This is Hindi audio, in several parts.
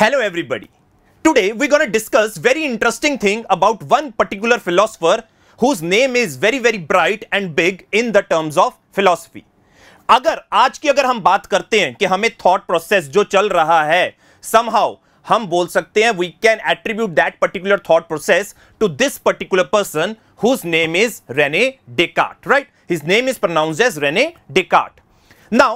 Hello everybody. Today we're going to discuss very interesting thing about one particular philosopher whose name is very very bright and big in the terms of philosophy. अगर आज की अगर हम बात करते हैं कि हमें थॉट प्रोसेस जो चल रहा है समहाउ हम बोल सकते हैं we can attribute that particular thought process whose name is Rene Descartes, right? His name is pronounced as Rene Descartes. Now,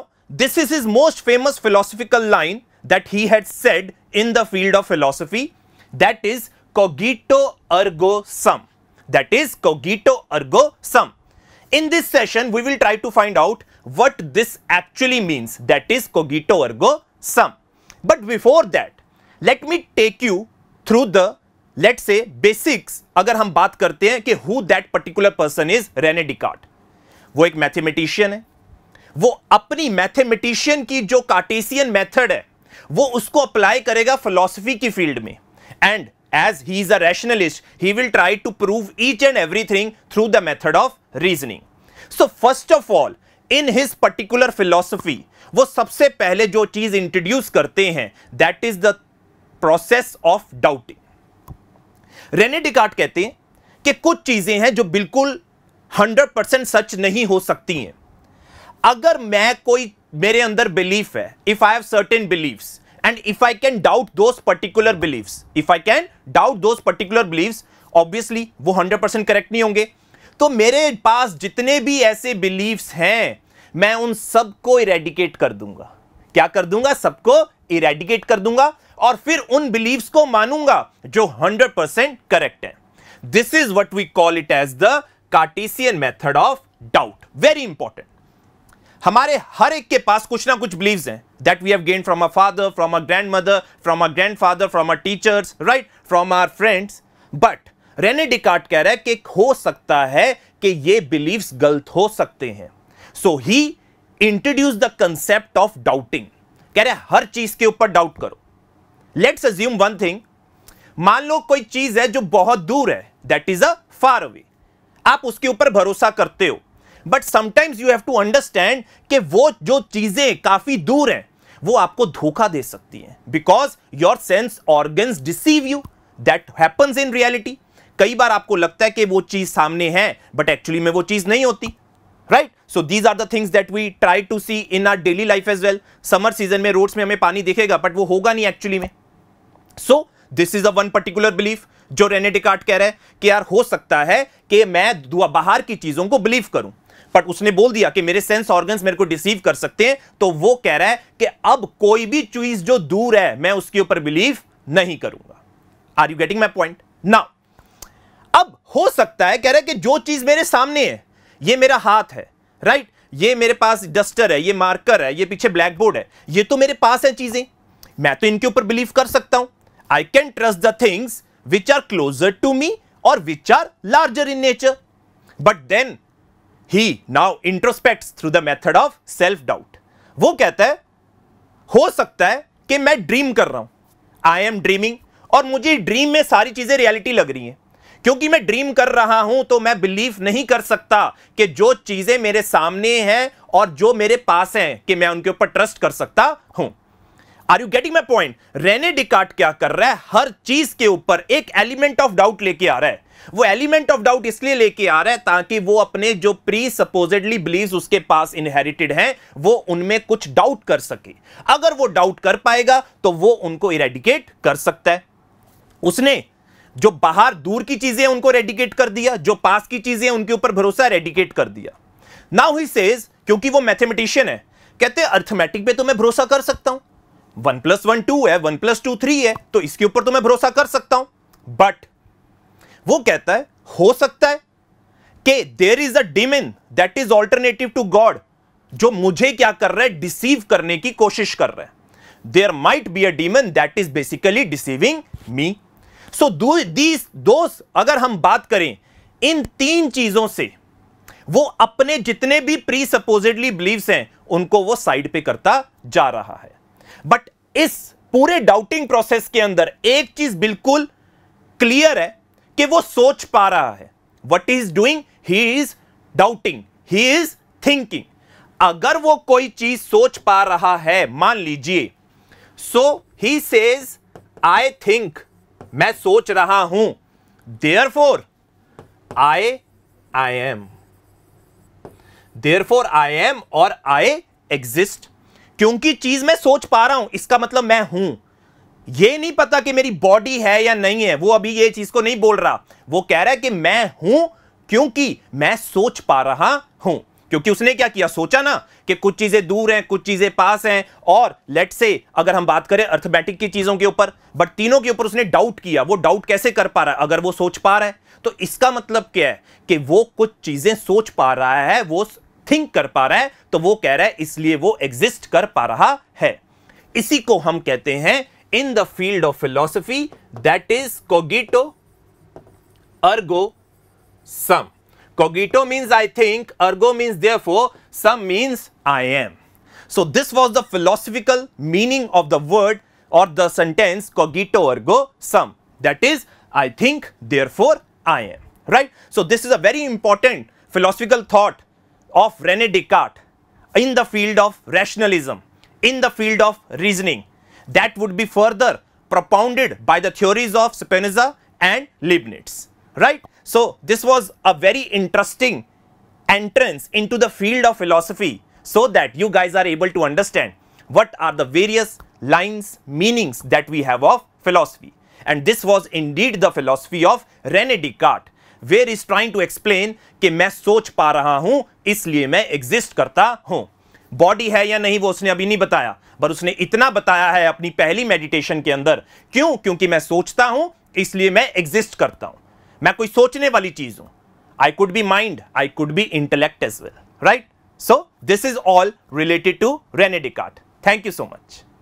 this is his most famous philosophical line that he had said in the field of philosophy that is cogito ergo sum. That is cogito ergo sum. In this session, we will try to find out what this actually means that is cogito ergo sum. But before that, let me take you through the let's say basics. अगर हम बात करते हैं कि who that particular person is René Descartes. वो एक mathematician है वो अपनी mathematician की जो cartesian method है वो उसको अप्लाई करेगा फिलोसफी की फील्ड में and as he is a rationalist he will try to prove each and everything through the method of reasoning so first of all in his particular philosophy वो सबसे पहले जो चीज इंट्रोड्यूस करते हैं that is the process of doubting Rene Descartes कहते हैं कि कुछ चीजें हैं जो बिल्कुल 100% सच नहीं हो सकती हैं अगर मैं कोई मेरे अंदर बिलीफ है if I have certain beliefs and if I can doubt those particular belief if I can doubt those particular belief obviously वो हंड्रेड परसेंट करेक्ट नहीं होंगे तो मेरे पास जितने भी ऐसे बिलीव्स हैं मैं उन सबको इरेडिकेट कर दूंगा क्या कर दूंगा सबको इरेडिकेट कर दूंगा और फिर उन बिलीव्स को मानूंगा जो 100 परसेंट करेक्ट है this is what we call it as the Cartesian method of doubt very important हमारे हर एक के पास कुछ ना कुछ बिलीव्स हैं that we have gain from a father from a grand mother from a grand father from a teachers right from our friends but Rene Descartes कह रहा है कि हो सकता है कि ये बिलीव्स गलत हो सकते हैं so he introduce the concept of doubting कह रहे हर चीज के ऊपर डाउट करो लेट्स अज्यूम वन थिंग मान लो कोई चीज है जो बहुत दूर है that is a far away आप उसके ऊपर भरोसा करते हो but sometimes you have to understand कि वो जो चीज़ें काफ़ी दूर हैं वो आपको धोखा दे सकती हैं because your sense organs deceive you that happens in reality कई बार आपको लगता है कि वो चीज़ सामने है बट एक्चुअली में वो चीज़ नहीं होती right so these are the things that we try to see in our daily life as well summer season में रोड्स में हमें पानी दिखेगा बट वो होगा नहीं एक्चुअली में so this is a one particular belief जो रेने कह रहे हैं कि यार हो सकता है कि मैं बाहर की चीज़ों को बिलीव करूं बट उसने बोल दिया कि मेरे सेंस ऑर्गन्स मेरे को डिसीव कर सकते हैं तो वो कह रहा है कि अब कोई भी चीज जो दूर है मैं उसके ऊपर बिलीव नहीं करूंगा are you getting my point now अब हो सकता है कह रहा है कि जो चीज मेरे सामने है ये मेरा हाथ है राइट right? ये मेरे पास डस्टर है ये मार्कर है ये पीछे ब्लैक बोर्ड है ये तो मेरे पास है चीजें मैं तो इनके ऊपर बिलीव कर सकता हूं I can trust the things which are closer to me और which are larger in nature but then he now introspect through the method of self doubt वो कहता है हो सकता है कि मैं ड्रीम कर रहा हूं आई एम ड्रीमिंग और मुझे ड्रीम में सारी चीजें रियलिटी लग रही हैं क्योंकि मैं ड्रीम कर रहा हूं तो मैं बिलीव नहीं कर सकता कि जो चीजें मेरे सामने हैं और जो मेरे पास हैं कि मैं उनके ऊपर ट्रस्ट कर सकता हूं are you getting my point Rene Descartes क्या कर रहा है हर चीज के ऊपर एक एलिमेंट ऑफ डाउट लेके आ रहा है वो एलिमेंट ऑफ डाउट इसलिए लेके आ रहा है ताकि वो अपने जो प्री सपोजेडली बिलीव उसके पास इनहेरिटेड हैं वो उनमें कुछ डाउट कर सके अगर वो डाउट कर पाएगा तो वो उनको इरेडिकेट कर सकता है उसने जो बाहर दूर की चीजें उनको रेडिकेट कर दिया जो पास की चीजें उनके ऊपर भरोसा रेडिकेट कर दिया नाउ ही सेज क्योंकि वो मैथमेटिशियन है कहते अर्थमेटिक पे तो मैं भरोसा कर सकता हूं वन प्लस वन टू है वन प्लस टू थ्री है तो इसके ऊपर तो मैं भरोसा कर सकता हूं बट वो कहता है हो सकता है कि there is a demon that is alternative to god जो मुझे क्या कर रहा है डिसीव करने की कोशिश कर रहा है there might be a demon that is basically deceiving me so these दोस्त अगर हम बात करें इन तीन चीजों से वो अपने जितने भी प्री सपोजिटली बिलीव्स हैं उनको वो साइड पे करता जा रहा है बट इस पूरे डाउटिंग प्रोसेस के अंदर एक चीज बिल्कुल क्लियर है कि वो सोच पा रहा है what is doing he is doubting he is thinking अगर वो कोई चीज सोच पा रहा है मान लीजिए सो ही सेज आई थिंक मैं सोच रहा हूं therefore I I am therefore I am और आई एग्जिस्ट क्योंकि चीज मैं सोच पा रहा हूं इसका मतलब मैं हूं ये नहीं पता कि मेरी बॉडी है या नहीं है वो अभी ये चीज को नहीं बोल रहा वो कह रहा है कि मैं हूं क्योंकि मैं सोच पा रहा हूं क्योंकि उसने क्या किया सोचा ना कि कुछ चीजें दूर हैं कुछ चीजें पास हैं और लेट से अगर हम बात करें अर्थमेटिक की चीजों के ऊपर बट तीनों के ऊपर उसने डाउट किया वो डाउट कैसे कर पा रहा है अगर वो सोच पा रहा है तो इसका मतलब क्या है कि वो कुछ चीजें सोच पा रहा है वो थिंक कर पा रहा है तो वो कह रहा है इसलिए वो एग्जिस्ट कर पा रहा है इसी को हम कहते हैं in the field of philosophy that is cogito ergo sum cogito means I think ergo means for sum means I am so this was the philosophical meaning of the word और the sentence cogito ergo sum that is I think for I am right so this is a very important philosophical thought of Rene Descartes in the field of rationalism, in the field of reasoning that would be further propounded by the theories of Spinoza and Leibniz, right? So, this was a very interesting entrance into the field of philosophy so that you guys are able to understand what are the various lines, meanings that we have of philosophy. And this was indeed the philosophy of Rene Descartes where is trying to explain कि मैं सोच पा रहा हूं इसलिए मैं एग्जिस्ट करता हूं बॉडी है या नहीं वो उसने अभी नहीं बताया पर उसने इतना बताया है अपनी पहली मेडिटेशन के अंदर क्यों क्योंकि मैं सोचता हूं इसलिए मैं एग्जिस्ट करता हूं मैं कोई सोचने वाली चीज हूं I could be mind I could be intellect as well right so this is all related to Rene Descartes thank you so much